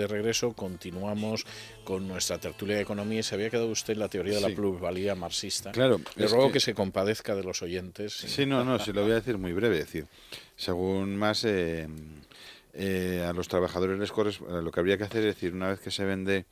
de regreso continuamos con nuestra tertulia de economía y se había quedado usted en la teoría de la plusvalía marxista. Claro. Le ruego que... se compadezca de los oyentes. Sí, no, no, se lo voy a decir muy breve. decir, según más, eh, eh, a los trabajadores les corresponde, eh, lo que habría que hacer es decir, una vez que se vende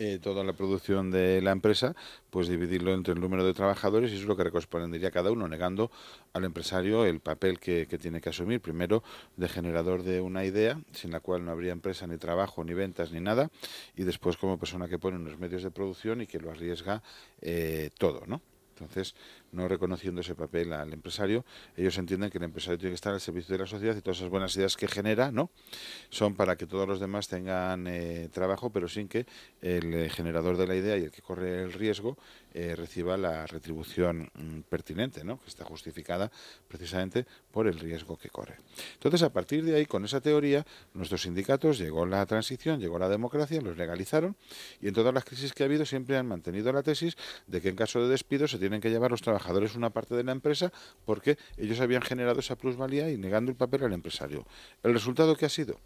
eh, toda la producción de la empresa, pues dividirlo entre el número de trabajadores y eso es lo que correspondería a cada uno, negando al empresario el papel que, tiene que asumir, primero de generador de una idea, sin la cual no habría empresa ni trabajo, ni ventas, ni nada, y después como persona que pone unos medios de producción y que lo arriesga eh, todo, ¿no? Entonces, no reconociendo ese papel al empresario, ellos entienden que el empresario tiene que estar al servicio de la sociedad y todas esas buenas ideas que genera, ¿no? Son para que todos los demás tengan eh, trabajo, pero sin que el eh, generador de la idea y el que corre el riesgo eh, reciba la retribución mm, pertinente, ¿no? Que está justificada precisamente por el riesgo que corre. Entonces, a partir de ahí, con esa teoría, nuestros sindicatos llegó la transición, llegó la democracia, los legalizaron y en todas las crisis que ha habido siempre han mantenido la tesis de que en caso de despido se tienen que llevar los trabajadores trabajadores una parte de la empresa porque ellos habían generado esa plusvalía y negando el papel al empresario. ¿El resultado que ha sido?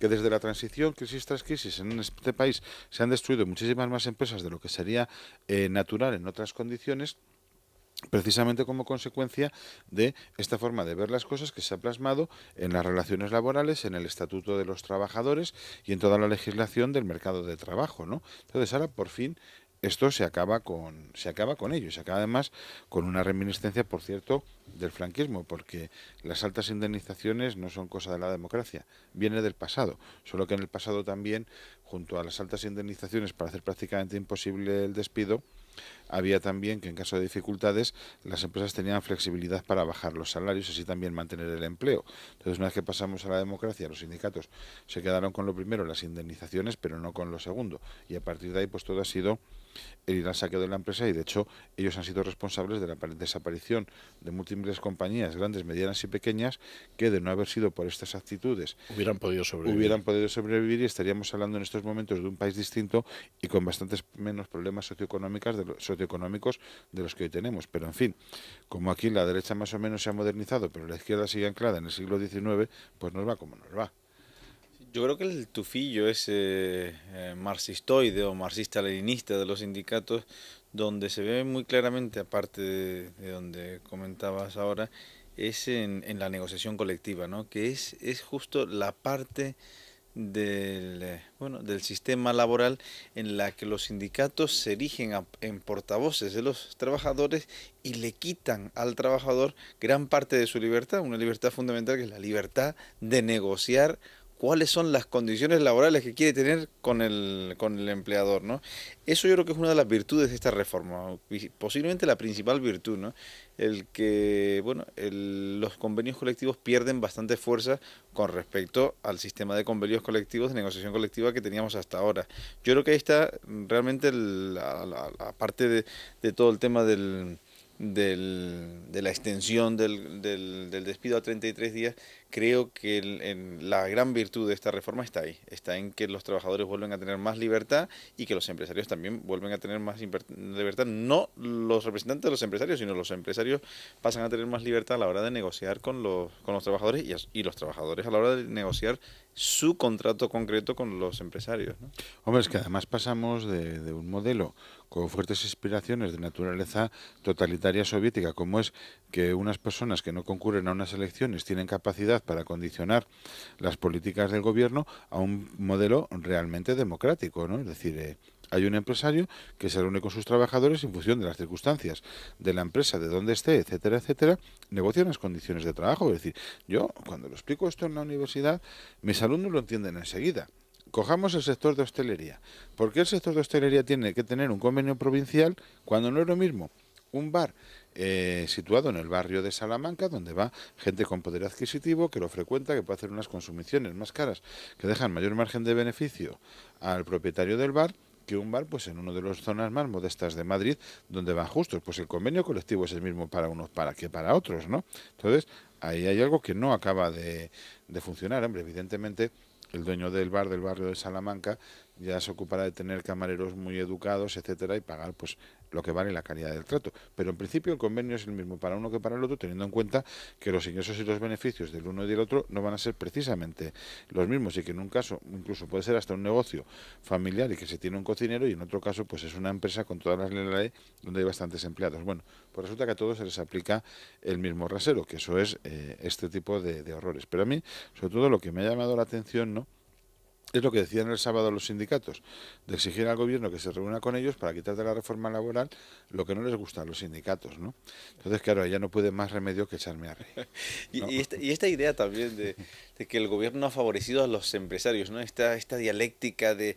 que desde la transición, crisis tras crisis, en este país se han destruido muchísimas más empresas de lo que sería eh, natural en otras condiciones, precisamente como consecuencia de esta forma de ver las cosas que se ha plasmado en las relaciones laborales, en el estatuto de los trabajadores y en toda la legislación del mercado de trabajo, ¿no? Entonces ahora por fin esto se acaba con se acaba con ello, se acaba además con una reminiscencia, por cierto, del franquismo, porque las altas indemnizaciones no son cosa de la democracia, viene del pasado, solo que en el pasado también, junto a las altas indemnizaciones para hacer prácticamente imposible el despido, había también que en caso de dificultades las empresas tenían flexibilidad para bajar los salarios, y así también mantener el empleo. Entonces, una vez que pasamos a la democracia, los sindicatos se quedaron con lo primero, las indemnizaciones, pero no con lo segundo. Y a partir de ahí, pues todo ha sido el Irán saqueo de la empresa y de hecho ellos han sido responsables de la desaparición de múltiples compañías, grandes, medianas y pequeñas, que de no haber sido por estas actitudes hubieran podido sobrevivir, hubieran podido sobrevivir y estaríamos hablando en estos momentos de un país distinto y con bastantes menos problemas socioeconómicos de, los, socioeconómicos de los que hoy tenemos. Pero en fin, como aquí la derecha más o menos se ha modernizado, pero la izquierda sigue anclada en el siglo XIX, pues nos va como nos va. Yo creo que el tufillo es eh, marxistoide o marxista-leninista de los sindicatos, donde se ve muy claramente, aparte de, donde comentabas ahora, es en, la negociación colectiva, ¿no? que es, es justo la parte del, eh, bueno, del sistema laboral en la que los sindicatos se erigen en portavoces de los trabajadores y le quitan al trabajador gran parte de su libertad, una libertad fundamental que es la libertad de negociar cuáles son las condiciones laborales que quiere tener con el, con el empleador, ¿no? Eso yo creo que es una de las virtudes de esta reforma, posiblemente la principal virtud, ¿no? El que, bueno, los convenios colectivos pierden bastante fuerza con respecto al sistema de convenios colectivos, de negociación colectiva que teníamos hasta ahora. Yo creo que ahí está realmente, parte de, todo el tema del... de la extensión del, del, del, despido a 33 días, creo que en la gran virtud de esta reforma está ahí, está en que los trabajadores vuelven a tener más libertad y que los empresarios también vuelven a tener más libertad. No los representantes de los empresarios, sino los empresarios pasan a tener más libertad a la hora de negociar con los, con los trabajadores y, los trabajadores a la hora de negociar su contrato concreto con los empresarios. ¿no? Hombre, es que además pasamos de, de un modelo con fuertes inspiraciones de naturaleza totalitaria soviética, como es que unas personas que no concurren a unas elecciones tienen capacidad para condicionar las políticas del gobierno a un modelo realmente democrático, ¿no? Es decir, eh, hay un empresario que se reúne con sus trabajadores en función de las circunstancias de la empresa, de dónde esté, etcétera, etcétera, negocia las condiciones de trabajo. Es decir, yo cuando lo explico esto en la universidad, mis alumnos lo entienden enseguida cojamos el sector de hostelería. ¿Por qué el sector de hostelería tiene que tener un convenio provincial cuando no es lo mismo un bar eh, situado en el barrio de Salamanca, donde va gente con poder adquisitivo que lo frecuenta, que puede hacer unas consumiciones más caras, que dejan mayor margen de beneficio al propietario del bar que un bar pues en una de las zonas más modestas de Madrid donde van justos pues el convenio colectivo es el mismo para unos para que para otros no entonces ahí hay algo que no acaba de, de funcionar hombre evidentemente el dueño del bar del barrio de Salamanca ya se ocupará de tener camareros muy educados, etcétera, y pagar pues lo que vale la calidad del trato. Pero en principio el convenio es el mismo para uno que para el otro, teniendo en cuenta que los ingresos y los beneficios del uno y del otro no van a ser precisamente los mismos y que en un caso incluso puede ser hasta un negocio familiar y que se tiene un cocinero y en otro caso pues es una empresa con todas las leyes donde hay bastantes empleados. Bueno, pues resulta que a todos se les aplica el mismo rasero, que eso es eh, este tipo de, de horrores. Pero a mí, sobre todo lo que me ha llamado la atención, ¿no? es lo que decían el sábado los sindicatos, de exigir al gobierno que se reúna con ellos para quitar de la reforma laboral lo que no les gusta a los sindicatos, ¿no? Entonces, claro, ya no puede más remedio que echarme a reír. Y, esta, idea también de, que el gobierno ha favorecido a los empresarios, ¿no? Esta, esta dialéctica de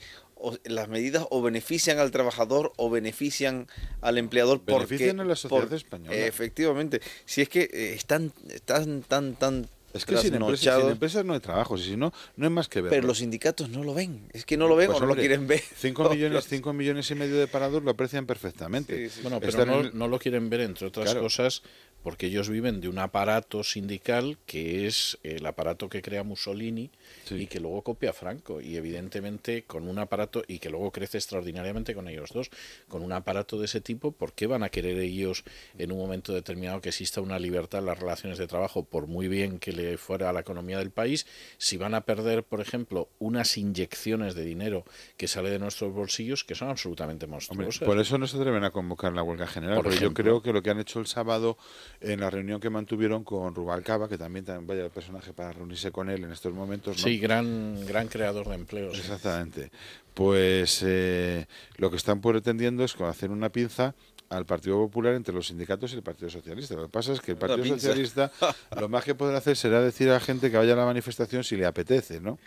las medidas o benefician al trabajador o benefician al empleador benefician a la sociedad española. Efectivamente. Si es que eh, están tan, tan es que sin empresas, no hay trabajo, si no, no hay más que ver. Pero los sindicatos no lo ven, es que no lo ven pues o no lo quieren ver. 5 millones, cinco millones y medio de parados lo aprecian perfectamente. bueno, pero no, lo quieren ver, entre otras cosas, porque ellos viven de un aparato sindical que es el aparato que crea Mussolini y que luego copia Franco. Y evidentemente con un aparato, y que luego crece extraordinariamente con ellos dos, con un aparato de ese tipo, ¿por qué van a querer ellos en un momento determinado que exista una libertad en las relaciones de trabajo, por muy bien que le eh, fuera la economía del país, si van a perder, por ejemplo, unas inyecciones de dinero que sale de nuestros bolsillos que son absolutamente monstruosas. por eso no se atreven a convocar la huelga general, yo creo que lo que han hecho el sábado en la reunión que mantuvieron con Rubalcaba, que también, vaya el personaje para reunirse con él en estos momentos. Sí, gran, gran creador de empleos. ¿eh? Exactamente. Pues eh, lo que están pretendiendo es con hacer una pinza al Partido Popular entre los sindicatos y el Partido Socialista. Lo que pasa es que el Partido Socialista lo más que podrá hacer será decir a la gente que vaya a la manifestación si le apetece, ¿no?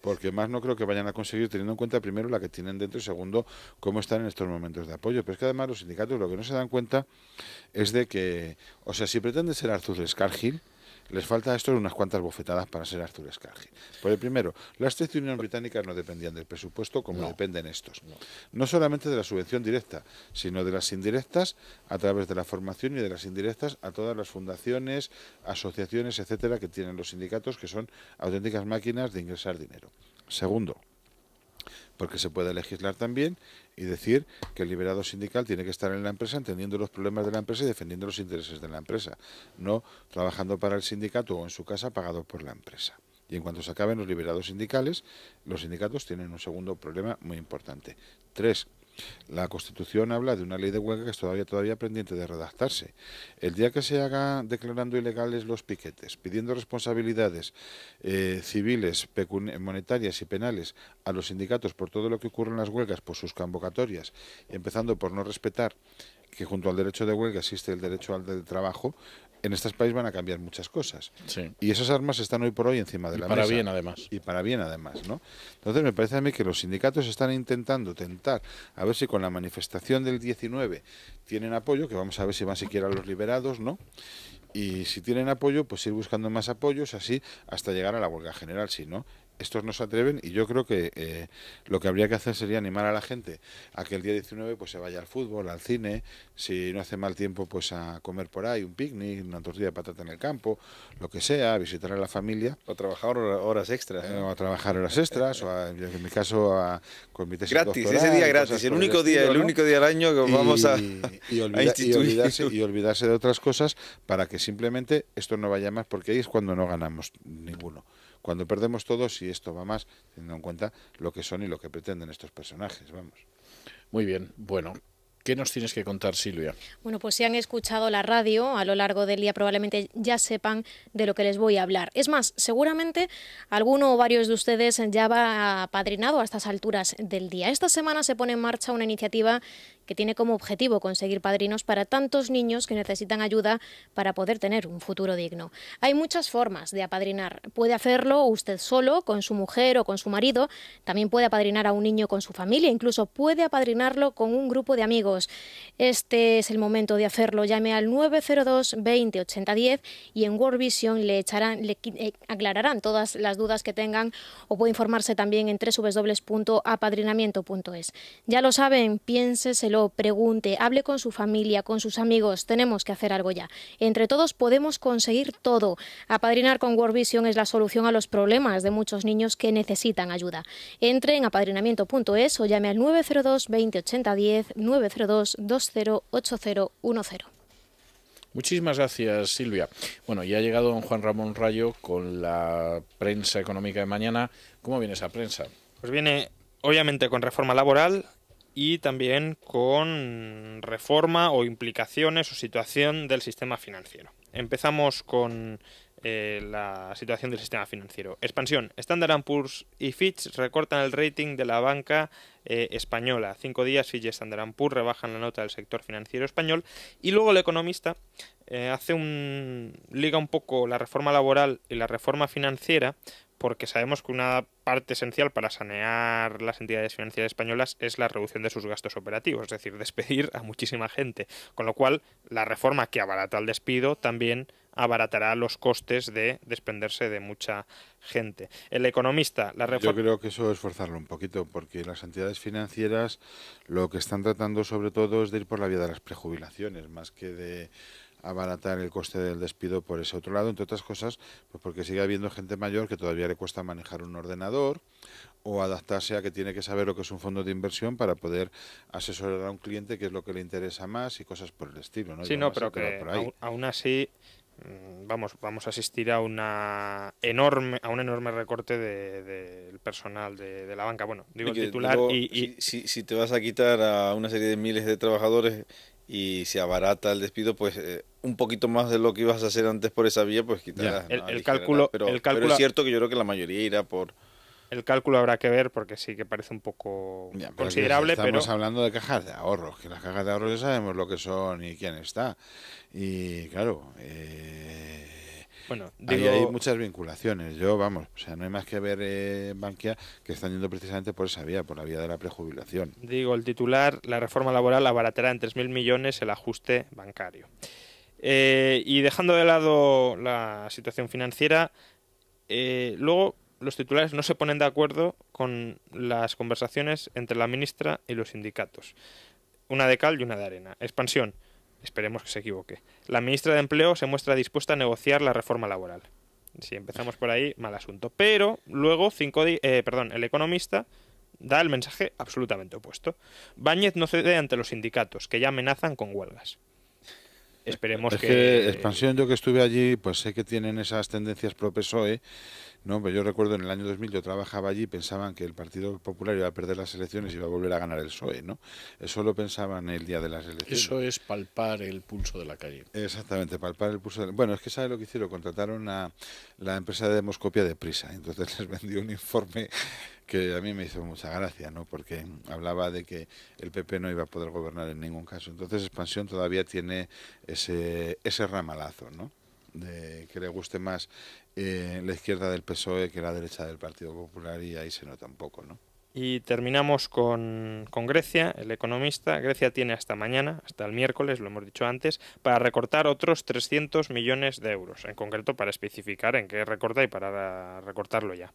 Porque más no creo que vayan a conseguir, teniendo en cuenta primero la que tienen dentro y segundo cómo están en estos momentos de apoyo. Pero es que además los sindicatos lo que no se dan cuenta es de que, o sea, si pretende ser Arthur Scargill, les falta a estos unas cuantas bofetadas para ser Arthur Scargill. Por el primero, las tres uniones británicas no dependían del presupuesto como dependen estos. no. solamente de la subvención directa, sino de las indirectas a través de la formación y de las indirectas a todas las fundaciones, asociaciones, etcétera, que tienen los sindicatos, que son auténticas máquinas de ingresar dinero. Segundo, porque se puede legislar también y decir que el liberado sindical tiene que estar en la empresa entendiendo los problemas de la empresa y defendiendo los intereses de la empresa, no trabajando para el sindicato o en su casa pagado por la empresa. Y en cuanto se acaben los liberados sindicales, los sindicatos tienen un segundo problema muy importante. Tres, la Constitución habla de una ley de huelga que es todavía, todavía pendiente de redactarse. El día que se haga declarando ilegales los piquetes, pidiendo responsabilidades eh, civiles, monetarias y penales a los sindicatos por todo lo que ocurre en las huelgas, por sus convocatorias, empezando por no respetar que junto al derecho de huelga existe el derecho al trabajo, en estos países van a cambiar muchas cosas. Y esas armas están hoy por hoy encima de la mesa. bien, además. Y para bien, además. ¿no? Entonces, me parece a mí que los sindicatos están intentando tentar a ver si con la manifestación del 19 tienen apoyo, que vamos a ver si van siquiera los liberados, ¿no? Y si tienen apoyo, pues ir buscando más apoyos, así hasta llegar a la huelga general. Si no, estos no se atreven y yo creo que eh, lo que habría que hacer sería animar a la gente a que el día 19 pues se vaya al fútbol, al cine, si no hace mal tiempo pues a comer por ahí, un picnic, una tortilla de patata en el campo, lo que sea, a visitar a la familia. O a trabajar horas extras. Eh, o a trabajar horas extras, o en mi caso a con mi tesis Gratis, ese día gratis, el único día, el único día del año que vamos a, olvidarse, y olvidarse de otras cosas para que simplemente esto no vaya más, porque ahí es cuando no ganamos ninguno cuando perdemos todos y esto va más, teniendo en cuenta lo que son y lo que pretenden estos personajes, vamos. Muy bien, bueno, ¿Qué nos tienes que contar, Silvia? Bueno, pues si han escuchado la radio a lo largo del día, probablemente ya sepan de lo que les voy a hablar. Es más, seguramente alguno o varios de ustedes ya va apadrinado a estas alturas del día. Esta semana se pone en marcha una iniciativa que tiene como objetivo conseguir padrinos para tantos niños que necesitan ayuda para poder tener un futuro digno. Hay muchas formas de apadrinar. Puede hacerlo usted solo, con su mujer o con su marido. También puede apadrinar a un niño con su familia. Incluso puede apadrinarlo con un grupo de amigos. Este es el momento de hacerlo. Llame al 902 20 80 10 y en World Vision le, echarán, le eh, aclararán todas las dudas que tengan o puede informarse también en www.apadrinamiento.es. Ya lo saben, piénsese pregunte, hable con su familia, con sus amigos. Tenemos que hacer algo ya. Entre todos podemos conseguir todo. Apadrinar con World Vision es la solución a los problemas de muchos niños que necesitan ayuda. Entre en apadrinamiento.es o llame al 902 20 10 902 208010. Muchísimas gracias, Silvia. Bueno, ya ha llegado don Juan Ramón Rayo con la prensa económica de mañana. ¿Cómo viene esa prensa? Pues viene, obviamente, con reforma laboral y también con reforma o implicaciones o situación del sistema financiero. Empezamos con eh, la situación del sistema financiero. Expansión. Standard Poor's y Fitch recortan el rating de la banca eh, española. Cinco días Fitch y Standard Poor's rebajan la nota del sector financiero español. Y luego el economista eh, hace un liga un poco la reforma laboral y la reforma financiera porque sabemos que una parte esencial para sanear las entidades financieras españolas es la reducción de sus gastos operativos, es decir, despedir a muchísima gente, con lo cual la reforma que abarata el despido también abaratará los costes de desprenderse de mucha gente. El economista, la Yo creo que eso es forzarlo un poquito, porque las entidades financieras lo que están tratando sobre todo es de ir por la vía de las prejubilaciones, más que de abaratar el coste del despido por ese otro lado, entre otras cosas, pues porque sigue habiendo gente mayor que todavía le cuesta manejar un ordenador o adaptarse a que tiene que saber lo que es un fondo de inversión para poder asesorar a un cliente que es lo que le interesa más y cosas por el estilo. ¿no? Sí, no, pero que aún, así mm, vamos, vamos a asistir a una enorme, a un enorme recorte del de, personal de, la banca. Bueno, digo titular y, si, te vas a quitar a una serie de miles de trabajadores y se abarata el despido, pues eh, un poquito más de lo que ibas a hacer antes por esa vía, pues quitarás. El, cálculo, pero, es cierto que yo creo que la mayoría irá por... El cálculo habrá que ver porque sí que parece un poco considerable, estamos pero... hablando de cajas de ahorros, que las cajas de ahorros ya sabemos lo que son y quién está. Y claro... Eh bueno, hay, muchas vinculaciones. Yo, vamos, o sea, no hay más que ver eh, Bankia que están yendo precisamente por esa vía, por la vía de la prejubilación. Digo, el titular, la reforma laboral abaratará en 3.000 millones el ajuste bancario. Eh, y dejando de lado la situación financiera, eh, luego los titulares no se ponen de acuerdo con las conversaciones entre la ministra y los sindicatos. Una de cal y una de arena. Expansión. Esperemos que se equivoque. La ministra de Empleo se muestra dispuesta a negociar la reforma laboral. Si empezamos por ahí, mal asunto. Pero luego, cinco eh, perdón, el economista da el mensaje absolutamente opuesto. Báñez no cede ante los sindicatos, que ya amenazan con huelgas. Esperemos es que, Expansión, yo que estuve allí, pues sé que tienen esas tendencias pro PSOE. No, pero pues yo recuerdo en el año 2000 yo trabajaba allí y pensaban que el Partido Popular iba a perder las elecciones y iba a volver a ganar el PSOE, ¿no? Eso lo pensaban el día de las elecciones. Eso es palpar el pulso de la calle. Exactamente, palpar el pulso de la... Bueno, es que sabe lo que hicieron, contrataron a la empresa de demoscopia de Prisa, entonces les vendió un informe que a mí me hizo mucha gracia, ¿no? porque hablaba de que el PP no iba a poder gobernar en ningún caso. Entonces Expansión todavía tiene ese, ramalazo, ¿no? De que le guste más eh, la izquierda del PSOE que la derecha del Partido Popular y ahí se nota un poco, ¿no? Y terminamos con, con, Grecia, el economista. Grecia tiene hasta mañana, hasta el miércoles, lo hemos dicho antes, para recortar otros 300 millones de euros, en concreto para especificar en qué recorta y para recortarlo ya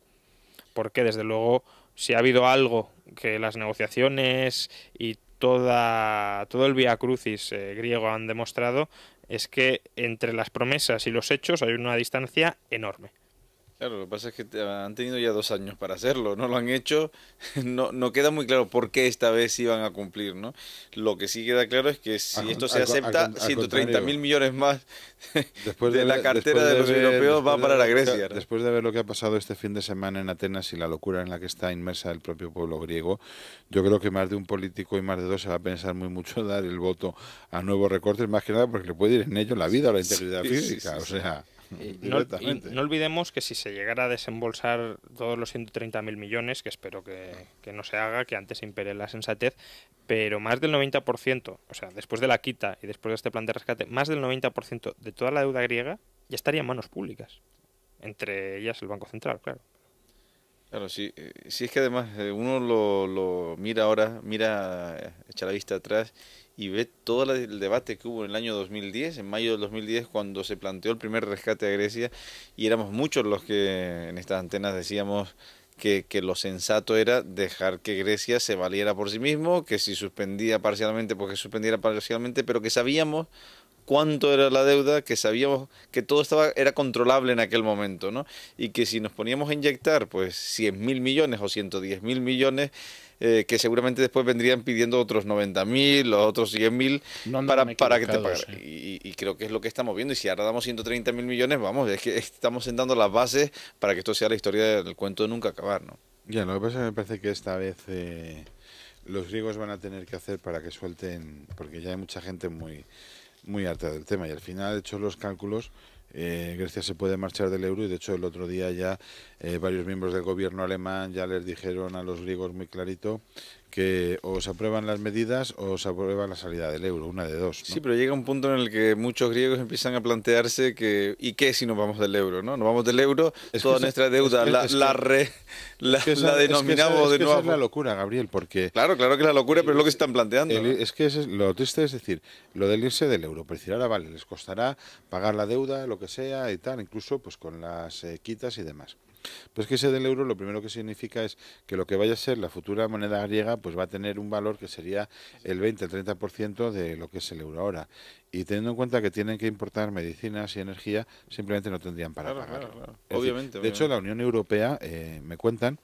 porque desde luego si ha habido algo que las negociaciones y toda, todo el via crucis eh, griego han demostrado, es que entre las promesas y los hechos hay una distancia enorme. Claro, lo que pasa es que ah, han tenido ya dos años para hacerlo, no lo han hecho, no, no queda muy claro por qué esta vez iban a cumplir, ¿no? Lo que sí queda claro es que si esto se acepta, 130 mil millones más de, la cartera de, los europeos van a parar a Grecia. Después de ver lo que ha pasado este fin de semana en Atenas y la locura en la que está inmersa el propio pueblo griego, yo creo que más de un político y más de dos se va a pensar muy mucho dar el voto a nuevos recortes, más que nada porque le puede ir en ello la vida o la integridad física, o sea... No, olvidemos que si se llegara a desembolsar todos los 130.000 millones, que espero que, no se haga, que antes impere la sensatez, pero más del 90%, o sea, después de la quita y después de este plan de rescate, más del 90% de toda la deuda griega ya estaría en manos públicas, entre ellas el Banco Central, claro. Claro, sí, eh, sí es que además eh, uno lo, lo mira ahora, mira, eh, echa la vista atrás y ve todo el debate que hubo en el año 2010, en mayo del 2010, cuando se planteó el primer rescate a Grecia, y éramos muchos los que en estas antenas decíamos que, lo sensato era dejar que Grecia se valiera por sí mismo, que si suspendía parcialmente, porque suspendiera parcialmente, pero que sabíamos cuánto era la deuda, que sabíamos que todo estaba, era controlable en aquel momento, ¿no? Y que si nos poníamos a inyectar, pues 100 mil millones o 110.000 millones, eh, que seguramente después vendrían pidiendo otros 90.000 mil, los otros 100.000 mil para, para que te pagaran. Y, creo que es lo que estamos viendo. Y si ahora damos 130 millones, vamos, es que estamos sentando las bases para que esto sea la historia del cuento de nunca acabar, ¿no? Ya, lo que pasa es que me parece que esta vez eh, los griegos van a tener que hacer para que suelten, porque ya hay mucha gente muy muy harta del tema y al final de hecho los cálculos. Eh, Grecia se puede marchar del euro y de hecho el otro día ya eh, varios miembros del gobierno alemán ya les dijeron a los griegos muy clarito que o se aprueban las medidas o se aprueba la salida del euro, una de dos. Sí, pero llega un punto en el que muchos griegos empiezan a plantearse que, ¿y qué si nos vamos del euro? ¿no? Nos vamos del euro, toda nuestra deuda la, la, denominamos de nuevo. la locura, Gabriel, porque... Claro, claro que es la locura, pero es lo que se están planteando. Es que es, lo triste es decir, lo del irse del euro, pero decir, ahora vale, les costará pagar la deuda, lo que sea y tal, incluso pues con las eh, quitas y demás. Pues que ese del euro lo primero que significa es que lo que vaya a ser la futura moneda griega pues va a tener un valor que sería el 20-30% de lo que es el euro ahora. Y teniendo en cuenta que tienen que importar medicinas y energía, simplemente no tendrían para pagar. Obviamente, de hecho, la Unión Europea, eh, me cuentan,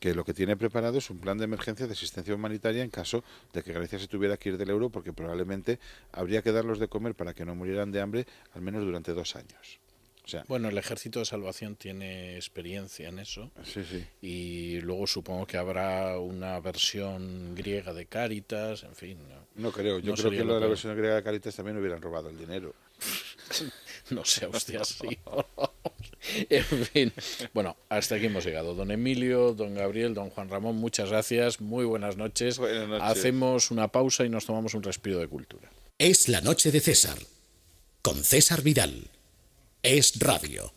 que lo que tiene preparado es un plan de emergencia de asistencia humanitaria en caso de que Grecia se tuviera que ir del euro, porque probablemente habría que darlos de comer para que no murieran de hambre al menos durante dos años bueno, el Ejército de Salvación tiene experiencia en eso. Sí, sí. Y luego supongo que habrá una versión griega de Cáritas, en fin. No, creo, yo creo que lo, de la versión griega de Cáritas también hubieran robado el dinero. no sea usted así. en fin. Bueno, hasta aquí hemos llegado. Don Emilio, don Gabriel, don Juan Ramón, muchas gracias. Muy buenas noches. Buenas noches. Hacemos una pausa y nos tomamos un respiro de cultura. Es la noche de César, con César Vidal es radio.